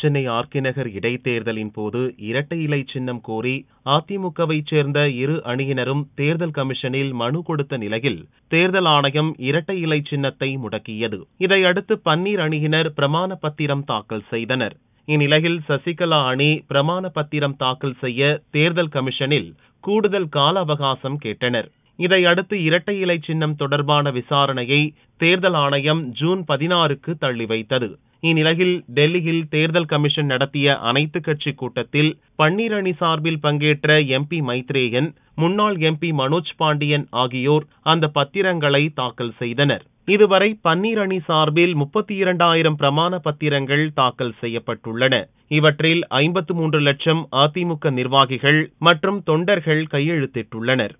Chennai RK நகர் இடைத்தேர்தலின் போது இரட்டை இலை சின்னம் கோரி அதிமுகவைச் சேர்ந்த இரு அணியினரும் தேர்தல் கமிஷனில் மனு கொடுத்த நிலையில் தேர்தல் ஆணையம் இரட்டை இலை சின்னத்தை முடக்கியது இதையடுத்து பன்னீர் அணியினர் பிரமாண பத்திரம் தாக்கல் செய்தனர் இந்நிலையில் சசிகலா அணி பிரமாண பத்திரம் தாக்கல் செய்ய தேர்தல் கமிஷனில் கூடுதல் கால அவகாசம் கேட்டனர் இதையடுத்து இரட்டை இலை சின்னம் தொடர்பான விசாரணையை தேர்தல் ஆணையம் ஜூன் பதினாறுக்கு தள்ளி வைத்தது இந்நிலையில் டெல்லியில் தேர்தல் கமிஷன் நடத்திய அனைத்து கட்சி கூட்டத்தில் பன்னீர் அணி சார்பில் பங்கேற்ற எம்பி மைத்ரேயன் முன்னாள் எம்பி மனோஜ் பாண்டியன் ஆகியோர் அந்த பத்திரங்களை தாக்கல் செய்தனர் இதுவரை பன்னீர் அணி சார்பில் முப்பத்தி இரண்டாயிரம் பிரமாண பத்திரங்கள் தாக்கல் செய்யப்பட்டுள்ளன இவற்றில் ஐம்பத்து மூன்று லட்சம் அதிமுக நிர்வாகிகள் மற்றும் தொண்டர்கள் கையெழுத்திட்டுள்ளனர்